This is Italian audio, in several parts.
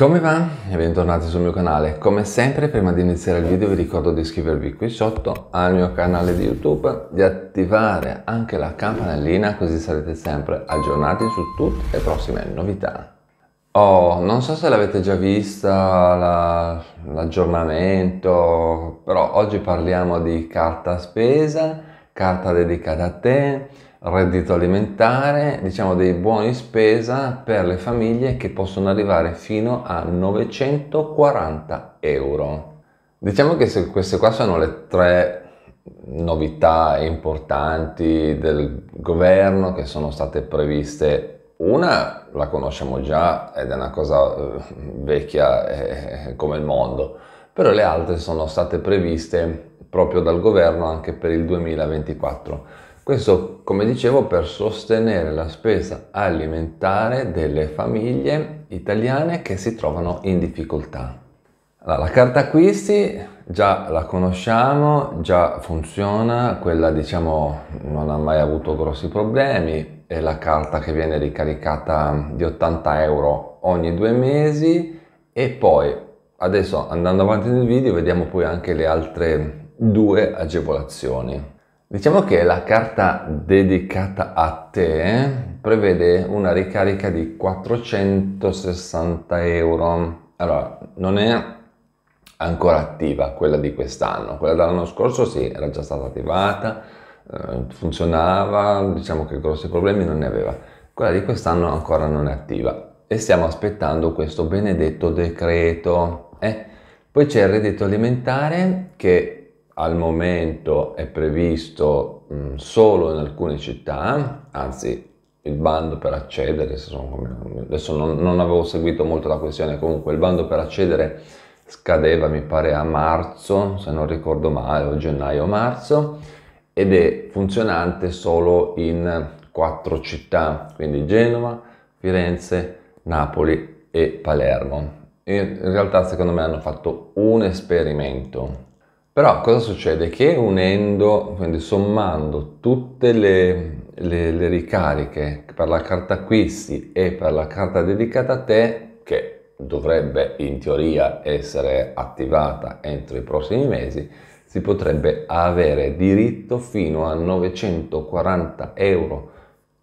Come va? E bentornati sul mio canale. Come sempre, prima di iniziare il video vi ricordo di iscrivervi qui sotto al mio canale di YouTube, di attivare anche la campanellina così sarete sempre aggiornati su tutte le prossime novità. Oh, non so se l'avete già vista l'aggiornamento, però oggi parliamo di carta spesa, carta dedicata a te, reddito alimentare, diciamo dei buoni spesa per le famiglie che possono arrivare fino a 940 euro. Diciamo che queste qua sono le tre novità importanti del governo che sono state previste una la conosciamo già ed è una cosa eh, vecchia eh, come il mondo, però le altre sono state previste proprio dal governo anche per il 2024. Questo, come dicevo, per sostenere la spesa alimentare delle famiglie italiane che si trovano in difficoltà. Allora, la carta acquisti già la conosciamo, già funziona, quella diciamo non ha mai avuto grossi problemi, è la carta che viene ricaricata di 80 euro ogni due mesi e poi adesso andando avanti nel video vediamo poi anche le altre due agevolazioni. Diciamo che la carta dedicata a te prevede una ricarica di 460 euro. Allora, non è ancora attiva quella di quest'anno, quella dell'anno scorso sì, era già stata attivata, eh, funzionava, diciamo che grossi problemi non ne aveva. Quella di quest'anno ancora non è attiva e stiamo aspettando questo benedetto decreto. Eh, poi c'è il reddito alimentare che al momento è previsto mh, mm, solo in alcune città, anzi il bando per accedere, adesso non, non, avevo seguito molto la questione, comunque il bando per accedere scadeva mi pare a marzo, se non ricordo male, o gennaio o marzo, ed è funzionante solo in quattro città, quindi Genova, Firenze, Napoli e Palermo. In realtà secondo me hanno fatto un esperimento però cosa succede? Che unendo, quindi sommando tutte le, le, le, ricariche per la carta acquisti e per la carta dedicata a te, che dovrebbe in teoria essere attivata entro i prossimi mesi, si potrebbe avere diritto fino a 940 euro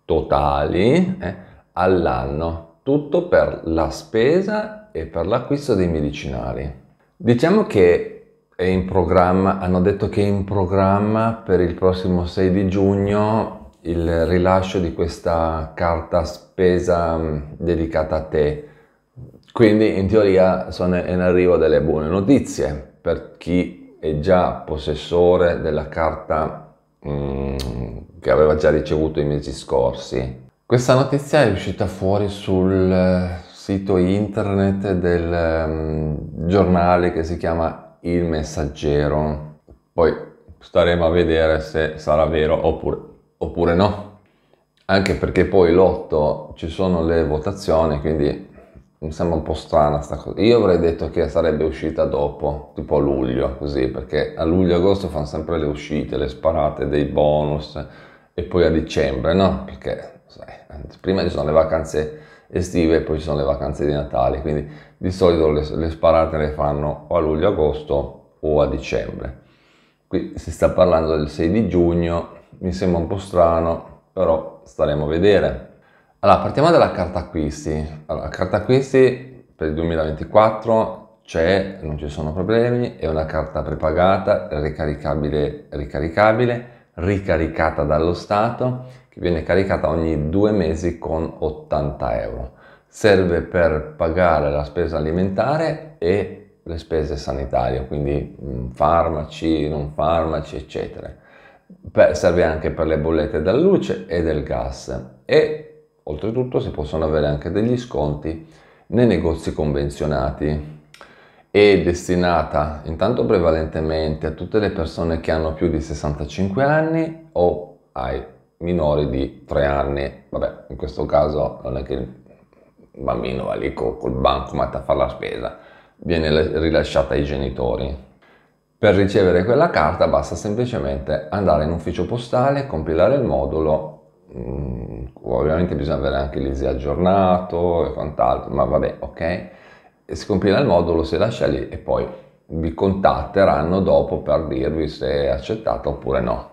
totali eh, all'anno, tutto per la spesa e per l'acquisto dei medicinali. Diciamo che è in programma, hanno detto che è in programma per il prossimo 6 di giugno il rilascio di questa carta spesa mm, dedicata a te. Quindi in teoria sono in arrivo delle buone notizie per chi è già possessore della carta mm, che aveva già ricevuto i mesi scorsi. Questa notizia è uscita fuori sul eh, sito internet del um, giornale che si chiama il messaggero. Poi staremo a vedere se sarà vero oppure, oppure no. Anche perché poi l'8 ci sono le votazioni, quindi mi sembra un po' strana sta cosa. Io avrei detto che sarebbe uscita dopo, tipo a luglio, così, perché a luglio e agosto fanno sempre le uscite, le sparate dei bonus e poi a dicembre, no? Perché sai, prima ci sono le vacanze estive e poi ci sono le vacanze di Natale, quindi di solito le, le sparate le fanno o a luglio-agosto o a dicembre. Qui si sta parlando del 6 di giugno, mi sembra un po' strano, però staremo a vedere. Allora, partiamo dalla carta acquisti. Allora, carta acquisti per il 2024 c'è, non ci sono problemi, è una carta prepagata, ricaricabile, ricaricabile, ricaricata dallo Stato, che viene caricata ogni due mesi con 80 euro serve per pagare la spesa alimentare e le spese sanitarie, quindi mm, farmaci, non farmaci, eccetera. Per, serve anche per le bollette della luce e del gas e oltretutto si possono avere anche degli sconti nei negozi convenzionati è destinata intanto prevalentemente a tutte le persone che hanno più di 65 anni o ai minori di 3 anni. Vabbè, in questo caso non è che un bambino va lì col, col bancomat a fare la spesa, viene rilasciata ai genitori. Per ricevere quella carta basta semplicemente andare in ufficio postale, compilare il modulo, mm, ovviamente bisogna avere anche l'ISI aggiornato e quant'altro, ma vabbè, ok? E si compila il modulo, si lascia lì e poi vi contatteranno dopo per dirvi se è accettato oppure no.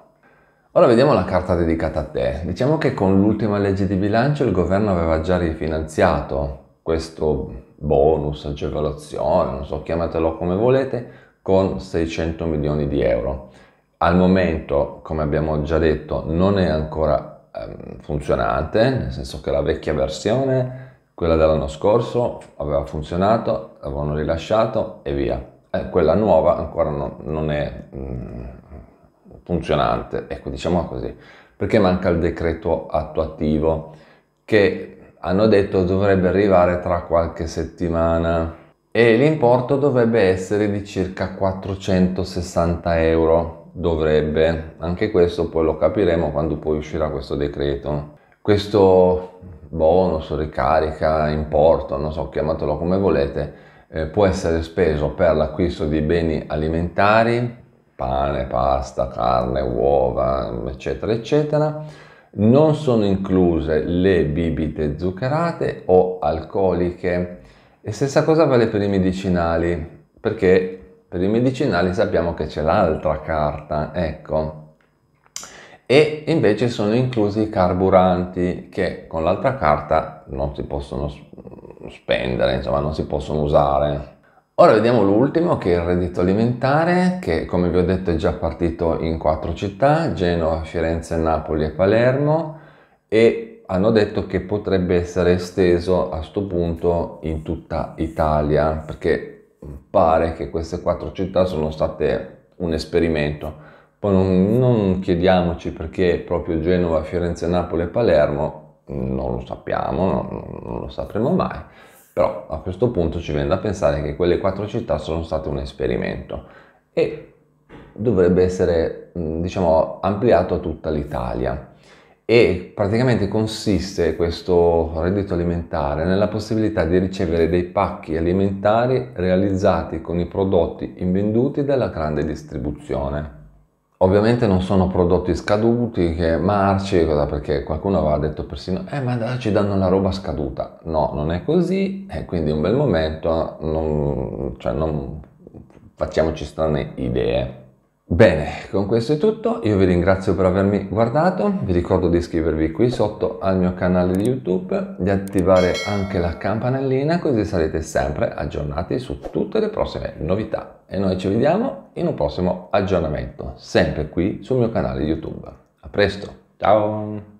Ora vediamo la carta dedicata a te. Diciamo che con l'ultima legge di bilancio il governo aveva già rifinanziato questo bonus, agevolazione, non so, chiamatelo come volete, con 600 milioni di euro. Al momento, come abbiamo già detto, non è ancora ehm, funzionante, nel senso che la vecchia versione, quella dell'anno scorso, aveva funzionato, l'avevano rilasciato e via. Eh, quella nuova ancora no, non è... Mm, funzionante, ecco diciamo così, perché manca il decreto attuativo che hanno detto dovrebbe arrivare tra qualche settimana e l'importo dovrebbe essere di circa 460 euro, dovrebbe, anche questo poi lo capiremo quando poi uscirà questo decreto. Questo bonus, ricarica, importo, non so, chiamatelo come volete, eh, può essere speso per l'acquisto di beni alimentari, pane, pasta, carne, uova, eccetera, eccetera. Non sono incluse le bibite zuccherate o alcoliche. E stessa cosa vale per i medicinali, perché per i medicinali sappiamo che c'è l'altra carta, ecco. E invece sono inclusi i carburanti che con l'altra carta non si possono spendere, insomma non si possono usare, Ora vediamo l'ultimo che è il reddito alimentare che come vi ho detto è già partito in quattro città, Genova, Firenze, Napoli e Palermo e hanno detto che potrebbe essere esteso a questo punto in tutta Italia perché pare che queste quattro città sono state un esperimento. Poi non, non chiediamoci perché proprio Genova, Firenze, Napoli e Palermo, non lo sappiamo, non, non lo sapremo mai però a questo punto ci viene da pensare che quelle quattro città sono state un esperimento e dovrebbe essere mm, diciamo, ampliato a tutta l'Italia e praticamente consiste questo reddito alimentare nella possibilità di ricevere dei pacchi alimentari realizzati con i prodotti invenduti dalla grande distribuzione. Ovviamente non sono prodotti scaduti, che marci, cosa, perché qualcuno aveva detto persino, eh ma dai ci danno la roba scaduta. No, non è così, e quindi un bel momento, non, cioè non facciamoci strane idee. Bene, con questo è tutto, io vi ringrazio per avermi guardato, vi ricordo di iscrivervi qui sotto al mio canale di YouTube, di attivare anche la campanellina così sarete sempre aggiornati su tutte le prossime novità e noi ci vediamo in un prossimo aggiornamento, sempre qui sul mio canale YouTube. A presto, ciao!